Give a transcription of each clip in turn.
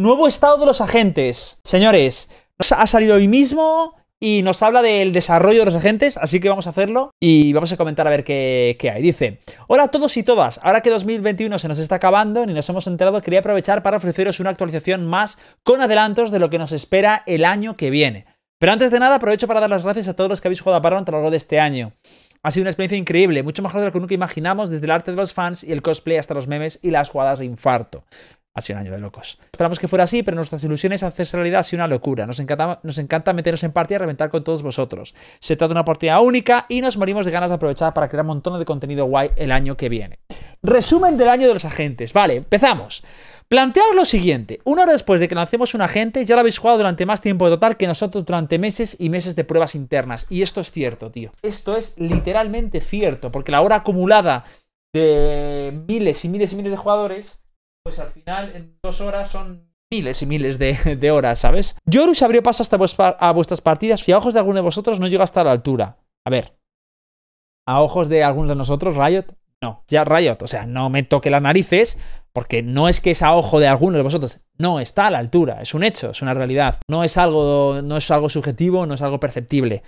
Nuevo estado de los agentes. Señores, ha salido hoy mismo y nos habla del desarrollo de los agentes, así que vamos a hacerlo y vamos a comentar a ver qué, hay. Dice, hola a todos y todas, ahora que 2021 se nos está acabando ni nos hemos enterado, quería aprovechar para ofreceros una actualización más con adelantos de lo que nos espera el año que viene. Pero antes de nada, aprovecho para dar las gracias a todos los que habéis jugado a a lo largo de este año. Ha sido una experiencia increíble, mucho mejor de lo que nunca imaginamos, desde el arte de los fans y el cosplay hasta los memes y las jugadas de infarto. Ha sido un año de locos. Esperamos que fuera así, pero nuestras ilusiones hacerse realidad ha sido una locura. Nos encanta, nos encanta meternos en partida y reventar con todos vosotros. Se trata de una oportunidad única y nos morimos de ganas de aprovechar para crear un montón de contenido guay el año que viene. Resumen del año de los agentes. Vale, empezamos. Planteaos lo siguiente, una hora después de que lancemos un agente, ya lo habéis jugado durante más tiempo total que nosotros durante meses y meses de pruebas internas. Y esto es cierto, tío. Esto es literalmente cierto, porque la hora acumulada de miles y miles y miles de jugadores pues al final en dos horas son miles y miles de, horas, ¿sabes? Yorus abrió paso hasta a vuestras partidas y a ojos de alguno de vosotros no llega hasta la altura. A ver, a ojos de algunos de nosotros, Riot, no, ya Riot, o sea, no me toque las narices, porque no es que es a ojo de alguno de vosotros, no, está a la altura, es un hecho, es una realidad, no es algo, no es algo subjetivo, no es algo perceptible.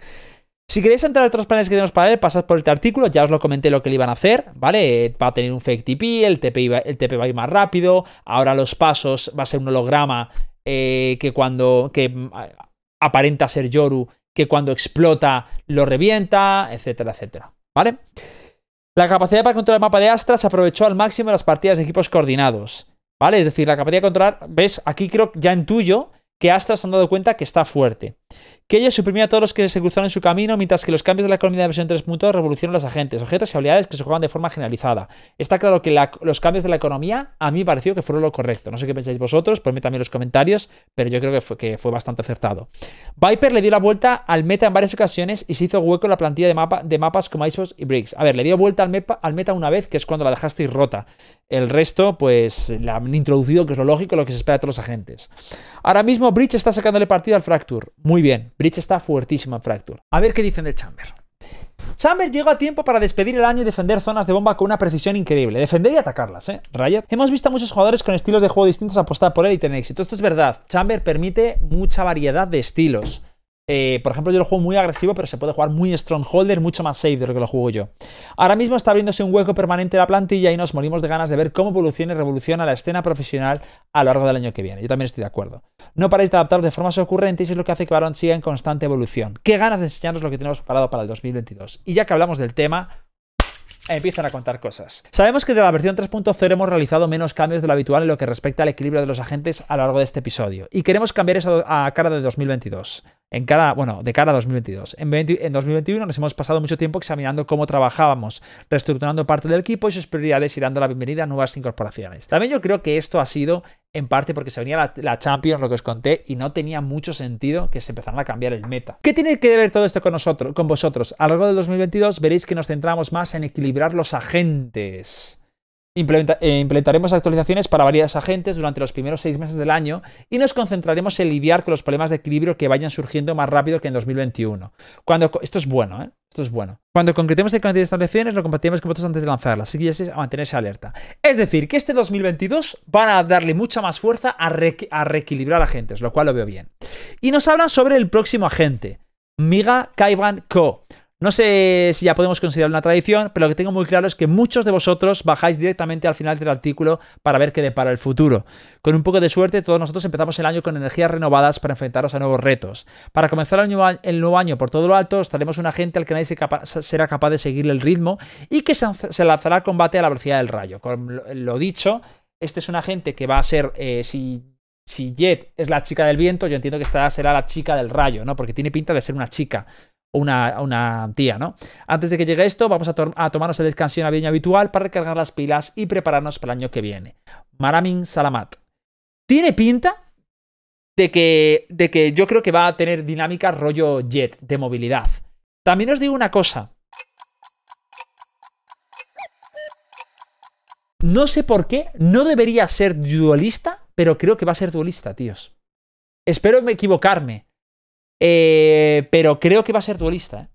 Si queréis entrar a otros planes que tenemos para él, pasad por este artículo, ya os lo comenté lo que le iban a hacer, ¿vale? Va a tener un fake TP, el TP, va, a ir más rápido, ahora los pasos va a ser un holograma eh, que cuando que aparenta ser Yoru, que cuando explota lo revienta, etcétera, etcétera, ¿vale? La capacidad para controlar el mapa de Astra se aprovechó al máximo en las partidas de equipos coordinados, ¿vale? Es decir, la capacidad de controlar, ves, aquí creo que ya en tuyo que Astra se han dado cuenta que está fuerte que ella suprimía a todos los que se cruzaron en su camino, mientras que los cambios de la economía de versión 3.2 revolucionaron los agentes, objetos y habilidades que se jugaban de forma generalizada. Está claro que los cambios de la economía a mí pareció que fueron lo correcto. No sé qué pensáis vosotros, ponme también los comentarios, pero yo creo que fue, que fue bastante acertado. Viper le dio la vuelta al meta en varias ocasiones y se hizo hueco en la plantilla de, mapa, de mapas como Icebox y Bricks. A ver, le dio vuelta al, meta una vez, que es cuando la dejasteis rota. El resto, pues, la han introducido, que es lo lógico, lo que se espera de todos los agentes. Ahora mismo, Bridge está sacándole partido al Fracture. Muy bien, Bridge está fuertísimo en Fracture. A ver qué dicen del Chamber. Chamber llegó a tiempo para despedir el año y defender zonas de bomba con una precisión increíble. Defender y atacarlas, ¿eh? Riot. Hemos visto a muchos jugadores con estilos de juego distintos apostar por él y tener éxito. Esto es verdad. Chamber permite mucha variedad de estilos. Eh, por ejemplo, yo lo juego muy agresivo, pero se puede jugar muy strongholder, mucho más safe de lo que lo juego yo. Ahora mismo está abriéndose un hueco permanente en la plantilla y nos morimos de ganas de ver cómo evoluciona y revoluciona la escena profesional a lo largo del año que viene. Yo también estoy de acuerdo. No paréis de adaptaros de formas ocurrentes y es lo que hace que Baron siga en constante evolución. Qué ganas de enseñarnos lo que tenemos preparado para el 2022. Y ya que hablamos del tema, empiezan a contar cosas. Sabemos que de la versión 3.0 hemos realizado menos cambios de lo habitual en lo que respecta al equilibrio de los agentes a lo largo de este episodio, y queremos cambiar eso a cara de 2022 en bueno, de cara a 2022. En, en 2021 nos hemos pasado mucho tiempo examinando cómo trabajábamos, reestructurando parte del equipo y sus prioridades y dando la bienvenida a nuevas incorporaciones. También yo creo que esto ha sido en parte porque se venía la, Champions, lo que os conté, y no tenía mucho sentido que se empezaran a cambiar el meta. ¿Qué tiene que ver todo esto con, nosotros, con vosotros? A lo largo del 2022 veréis que nos centramos más en equilibrar los agentes eh, implementaremos actualizaciones para varias agentes durante los primeros seis meses del año y nos concentraremos en lidiar con los problemas de equilibrio que vayan surgiendo más rápido que en 2021. Cuando, esto es bueno, ¿eh? Esto es bueno. Cuando concretemos el cantidad de establecciones, lo compartiremos con vosotros antes de lanzarlas, así que ya sé, a mantenerse alerta. Es decir, que este 2022 van a darle mucha más fuerza a, a reequilibrar agentes, lo cual lo veo bien. Y nos hablan sobre el próximo agente, Miga Kaiban Co. No sé si ya podemos considerar una tradición, pero lo que tengo muy claro es que muchos de vosotros bajáis directamente al final del artículo para ver qué depara el futuro. Con un poco de suerte, todos nosotros empezamos el año con energías renovadas para enfrentaros a nuevos retos. Para comenzar el nuevo año por todo lo alto, estaremos un agente al que nadie será capaz de seguir el ritmo y que se lanzará al combate a la velocidad del rayo. Con lo dicho, este es un agente que va a ser, eh, si si Jet es la chica del viento, yo entiendo que esta será la chica del rayo, ¿no? Porque tiene pinta de ser una chica una, tía, ¿no? Antes de que llegue esto, vamos a, tomarnos el descanso navideño habitual para recargar las pilas y prepararnos para el año que viene. Maramin Salamat. Tiene pinta de que, de que yo creo que va a tener dinámica rollo jet de movilidad. También os digo una cosa. No sé por qué, no debería ser dualista, pero creo que va a ser dualista, tíos. Espero equivocarme, eh, pero creo que va a ser duelista. ¿eh?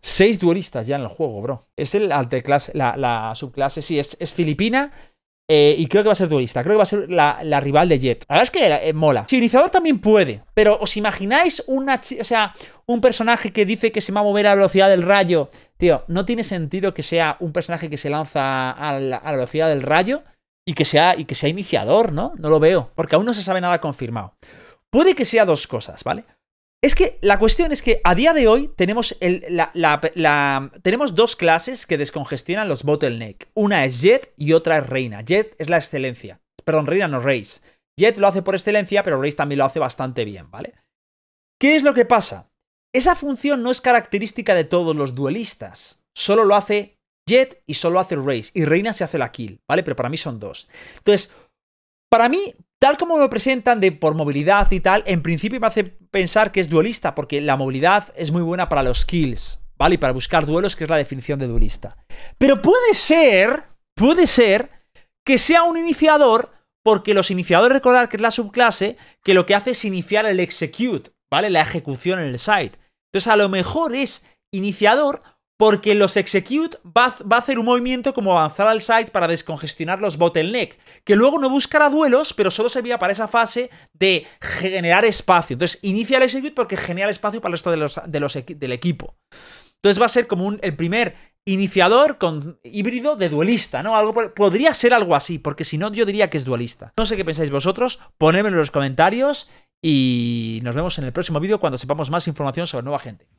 Seis duelistas ya en el juego, bro. Es el la, subclase, sí, es, filipina. Eh, y creo que va a ser duelista. Creo que va a ser la, rival de Jet. La verdad es que mola. Civilizador también puede. Pero ¿os imagináis o sea, un personaje que dice que se va a mover a la velocidad del rayo? Tío, no tiene sentido que sea un personaje que se lanza a la velocidad del rayo y que, sea, y que sea iniciador, ¿no? No lo veo, porque aún no se sabe nada confirmado. Puede que sea dos cosas, ¿vale? Es que la cuestión es que a día de hoy tenemos, la, tenemos dos clases que descongestionan los bottleneck. Una es Jet y otra es Reina. Jet es la excelencia. Perdón, Reina no Race. Jet lo hace por excelencia, pero Race también lo hace bastante bien, ¿vale? ¿Qué es lo que pasa? Esa función no es característica de todos los duelistas. Solo lo hace Jet y solo hace el race. Y Reina se hace la kill, ¿vale? Pero para mí son dos. Entonces, para mí, tal como me presentan de por movilidad y tal, en principio me hace pensar que es duelista, porque la movilidad es muy buena para los kills, ¿vale? Y para buscar duelos, que es la definición de duelista. Pero puede ser, puede ser que sea un iniciador, porque los iniciadores, recordar que es la subclase, que lo que hace es iniciar el execute, ¿vale? La ejecución en el site. Entonces, a lo mejor es iniciador porque los execute va, a hacer un movimiento como avanzar al site para descongestionar los bottleneck, que luego no buscará duelos, pero solo servía para esa fase de generar espacio. Entonces inicia el execute porque genera espacio para el resto los, del equipo. Entonces va a ser como el primer iniciador con híbrido de duelista, ¿no? podría ser algo así, porque si no yo diría que es duelista. No sé qué pensáis vosotros, ponedmelo en los comentarios y nos vemos en el próximo vídeo cuando sepamos más información sobre nueva gente.